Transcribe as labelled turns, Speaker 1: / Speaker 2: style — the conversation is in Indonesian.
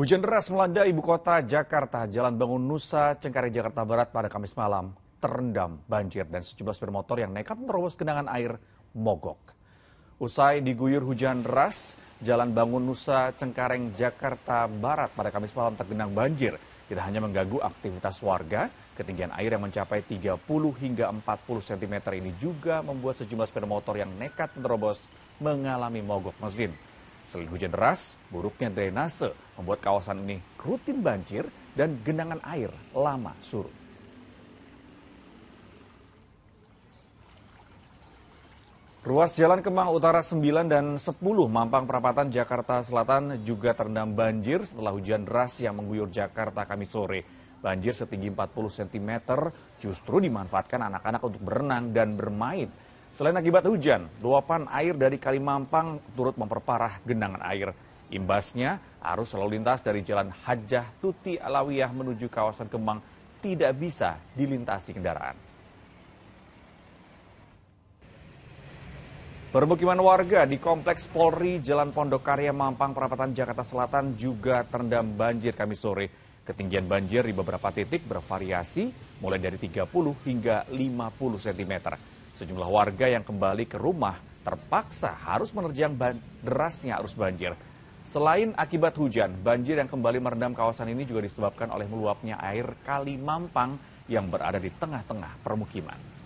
Speaker 1: Hujan deras melanda ibu kota Jakarta. Jalan Bangun Nusa, Cengkareng, Jakarta Barat pada Kamis malam terendam banjir dan sejumlah sepeda motor yang nekat menerobos genangan air mogok. Usai diguyur hujan deras, Jalan Bangun Nusa, Cengkareng, Jakarta Barat pada Kamis malam tergenang banjir. Tidak hanya mengganggu aktivitas warga, ketinggian air yang mencapai 30 hingga 40 cm ini juga membuat sejumlah sepeda motor yang nekat menerobos mengalami mogok mesin. Selain hujan deras, buruknya drainase membuat kawasan ini rutin banjir dan genangan air lama surut. Ruas Jalan Kemang Utara 9 dan 10 Mampang Perapatan Jakarta Selatan juga terendam banjir setelah hujan deras yang mengguyur Jakarta kami sore. Banjir setinggi 40 cm justru dimanfaatkan anak-anak untuk berenang dan bermain. Selain akibat hujan, luapan air dari Kalimampang turut memperparah genangan air. Imbasnya, arus lalu lintas dari Jalan Hajah Tuti Alawiyah menuju kawasan Kemang tidak bisa dilintasi kendaraan. Permukiman warga di Kompleks Polri Jalan Pondok Karya Mampang Perapatan Jakarta Selatan juga terendam banjir kami sore. Ketinggian banjir di beberapa titik bervariasi mulai dari 30 hingga 50 cm. Sejumlah warga yang kembali ke rumah terpaksa harus menerjang derasnya arus banjir. Selain akibat hujan, banjir yang kembali merendam kawasan ini juga disebabkan oleh meluapnya air Kali Mampang yang berada di tengah-tengah permukiman.